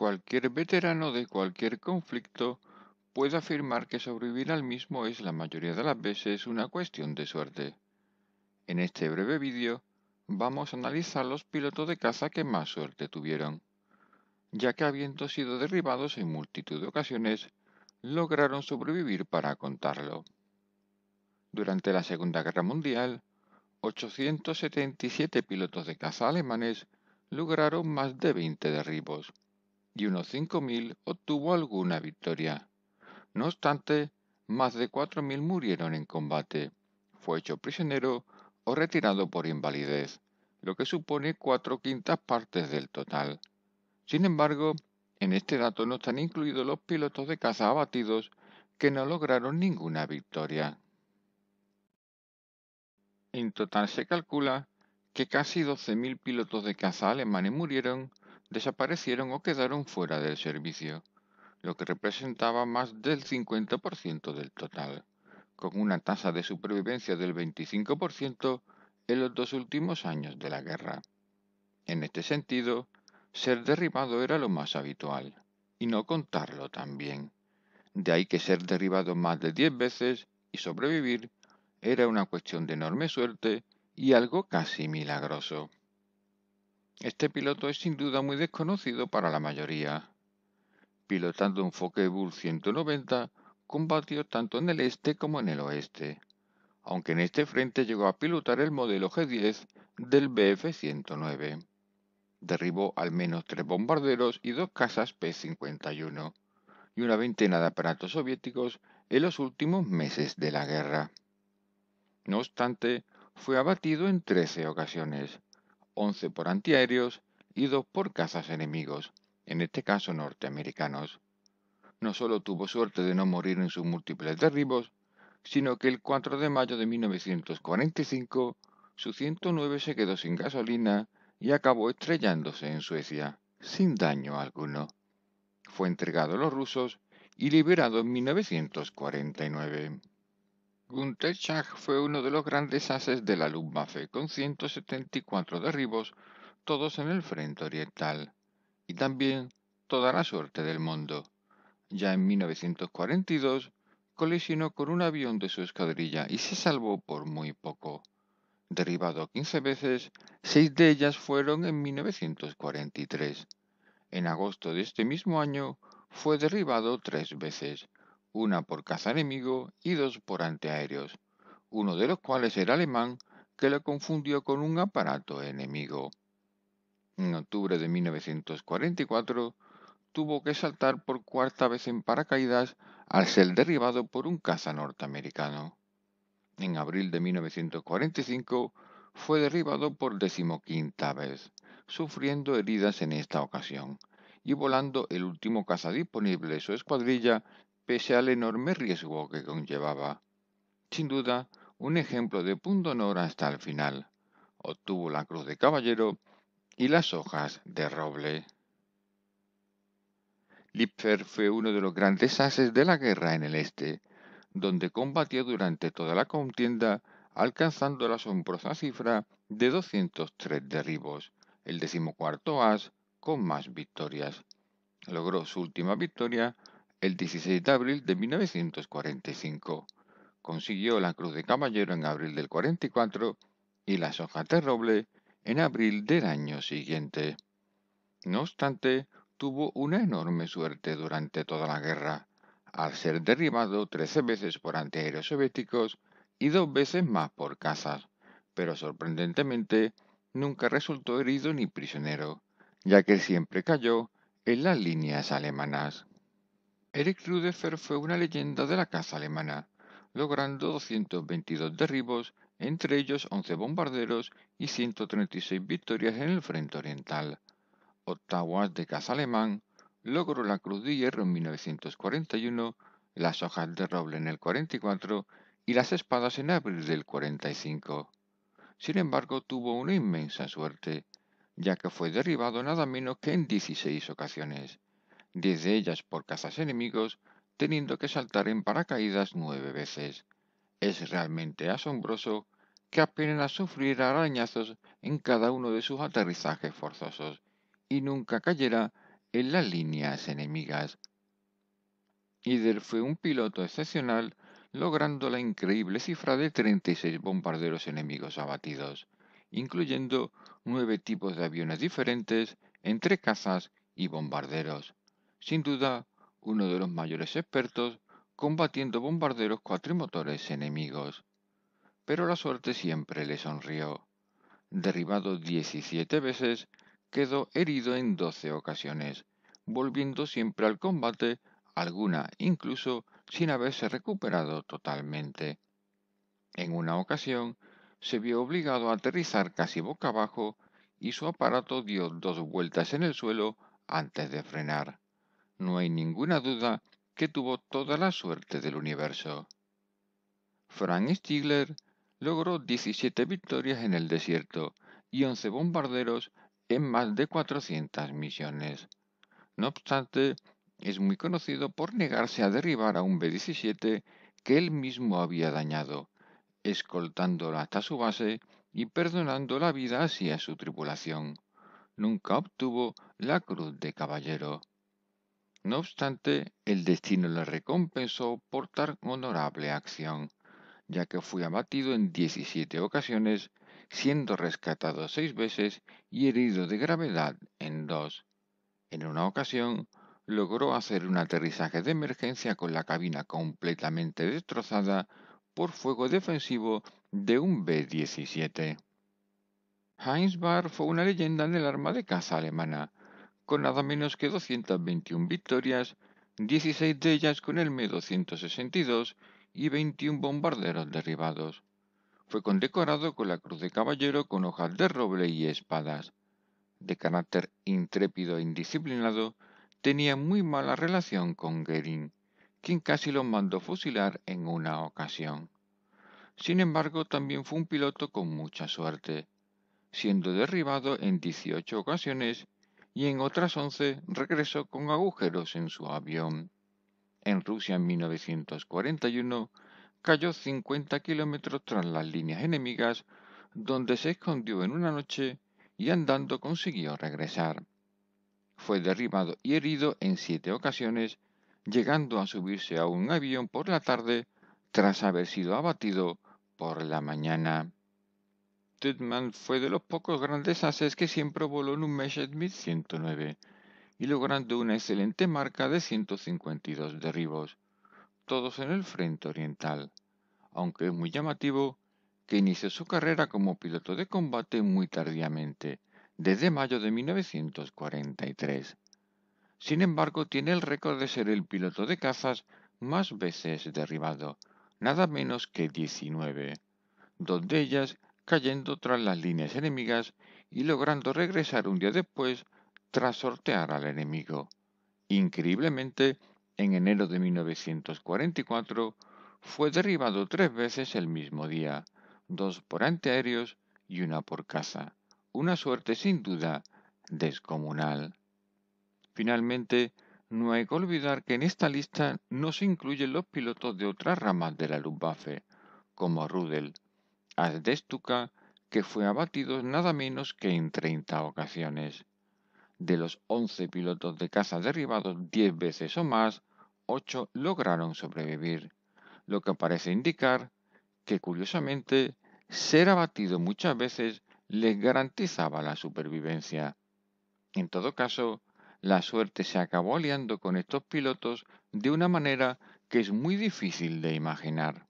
cualquier veterano de cualquier conflicto puede afirmar que sobrevivir al mismo es la mayoría de las veces una cuestión de suerte. En este breve vídeo vamos a analizar los pilotos de caza que más suerte tuvieron, ya que habiendo sido derribados en multitud de ocasiones, lograron sobrevivir para contarlo. Durante la Segunda Guerra Mundial, 877 pilotos de caza alemanes lograron más de 20 derribos, y unos 5.000 obtuvo alguna victoria. No obstante, más de 4.000 murieron en combate, fue hecho prisionero o retirado por invalidez, lo que supone cuatro quintas partes del total. Sin embargo, en este dato no están incluidos los pilotos de caza abatidos que no lograron ninguna victoria. En total se calcula que casi 12.000 pilotos de caza alemanes murieron desaparecieron o quedaron fuera del servicio, lo que representaba más del 50% del total, con una tasa de supervivencia del 25% en los dos últimos años de la guerra. En este sentido, ser derribado era lo más habitual, y no contarlo también. De ahí que ser derribado más de diez veces y sobrevivir era una cuestión de enorme suerte y algo casi milagroso. Este piloto es sin duda muy desconocido para la mayoría. Pilotando un Focke-Bull 190, combatió tanto en el este como en el oeste, aunque en este frente llegó a pilotar el modelo G10 del BF-109. Derribó al menos tres bombarderos y dos casas P-51, y una veintena de aparatos soviéticos en los últimos meses de la guerra. No obstante, fue abatido en trece ocasiones, 11 por antiaéreos y 2 por cazas enemigos, en este caso norteamericanos. No solo tuvo suerte de no morir en sus múltiples derribos, sino que el 4 de mayo de 1945 su 109 se quedó sin gasolina y acabó estrellándose en Suecia, sin daño alguno. Fue entregado a los rusos y liberado en 1949. Gunther Schach fue uno de los grandes ases de la Luftwaffe, con 174 derribos, todos en el frente oriental, y también toda la suerte del mundo. Ya en 1942 colisionó con un avión de su escadrilla y se salvó por muy poco. Derribado 15 veces, seis de ellas fueron en 1943. En agosto de este mismo año fue derribado tres veces, una por caza enemigo y dos por antiaéreos, uno de los cuales era alemán que lo confundió con un aparato enemigo. En octubre de 1944 tuvo que saltar por cuarta vez en paracaídas al ser derribado por un caza norteamericano. En abril de 1945 fue derribado por decimoquinta vez, sufriendo heridas en esta ocasión y volando el último caza disponible de su escuadrilla pese al enorme riesgo que conllevaba. Sin duda, un ejemplo de punto honor hasta el final. Obtuvo la cruz de caballero y las hojas de roble. Lipfer fue uno de los grandes ases de la guerra en el este, donde combatió durante toda la contienda, alcanzando la asombrosa cifra de 203 derribos, el decimocuarto as con más victorias. Logró su última victoria el 16 de abril de 1945 consiguió la Cruz de Caballero en abril del 44 y la Soja de Roble en abril del año siguiente. No obstante, tuvo una enorme suerte durante toda la guerra, al ser derribado trece veces por antiaéreos soviéticos y dos veces más por cazas, pero sorprendentemente nunca resultó herido ni prisionero, ya que siempre cayó en las líneas alemanas. Erich Rudefer fue una leyenda de la caza alemana, logrando 222 derribos, entre ellos 11 bombarderos y 136 victorias en el frente oriental. Ottawa de caza alemán, logró la Cruz de Hierro en 1941, las hojas de roble en el 44 y las espadas en abril del 45. Sin embargo, tuvo una inmensa suerte, ya que fue derribado nada menos que en 16 ocasiones. Desde de ellas por cazas enemigos, teniendo que saltar en paracaídas nueve veces. Es realmente asombroso que apenas sufriera arañazos en cada uno de sus aterrizajes forzosos y nunca cayera en las líneas enemigas. Ider fue un piloto excepcional, logrando la increíble cifra de 36 bombarderos enemigos abatidos, incluyendo nueve tipos de aviones diferentes entre cazas y bombarderos sin duda uno de los mayores expertos combatiendo bombarderos cuatrimotores enemigos. Pero la suerte siempre le sonrió. Derribado 17 veces, quedó herido en 12 ocasiones, volviendo siempre al combate, alguna incluso sin haberse recuperado totalmente. En una ocasión, se vio obligado a aterrizar casi boca abajo y su aparato dio dos vueltas en el suelo antes de frenar no hay ninguna duda que tuvo toda la suerte del universo. Frank Stigler logró 17 victorias en el desierto y 11 bombarderos en más de 400 misiones. No obstante, es muy conocido por negarse a derribar a un B-17 que él mismo había dañado, escoltándolo hasta su base y perdonando la vida así a su tripulación. Nunca obtuvo la Cruz de Caballero. No obstante, el destino le recompensó por tan honorable acción, ya que fue abatido en 17 ocasiones, siendo rescatado seis veces y herido de gravedad en dos. En una ocasión, logró hacer un aterrizaje de emergencia con la cabina completamente destrozada por fuego defensivo de un B-17. Heinz Barr fue una leyenda en el arma de caza alemana, con nada menos que 221 victorias, 16 de ellas con el M262 y 21 bombarderos derribados. Fue condecorado con la Cruz de Caballero con hojas de roble y espadas. De carácter intrépido e indisciplinado, tenía muy mala relación con Gering, quien casi lo mandó fusilar en una ocasión. Sin embargo, también fue un piloto con mucha suerte, siendo derribado en 18 ocasiones y en otras once regresó con agujeros en su avión. En Rusia en 1941 cayó 50 kilómetros tras las líneas enemigas, donde se escondió en una noche y andando consiguió regresar. Fue derribado y herido en siete ocasiones, llegando a subirse a un avión por la tarde tras haber sido abatido por la mañana. Tedman fue de los pocos grandes ases que siempre voló en un Messerschmitt 109 y logrando una excelente marca de 152 derribos, todos en el frente oriental, aunque es muy llamativo que inició su carrera como piloto de combate muy tardíamente, desde mayo de 1943. Sin embargo, tiene el récord de ser el piloto de cazas más veces derribado, nada menos que 19, dos de ellas cayendo tras las líneas enemigas y logrando regresar un día después tras sortear al enemigo. Increíblemente, en enero de 1944 fue derribado tres veces el mismo día, dos por antiaéreos y una por caza, una suerte sin duda descomunal. Finalmente, no hay que olvidar que en esta lista no se incluyen los pilotos de otras ramas de la Luftwaffe, como Rudel, Stuka, que fue abatido nada menos que en 30 ocasiones. De los 11 pilotos de caza derribados 10 veces o más, 8 lograron sobrevivir, lo que parece indicar que, curiosamente, ser abatido muchas veces les garantizaba la supervivencia. En todo caso, la suerte se acabó aliando con estos pilotos de una manera que es muy difícil de imaginar.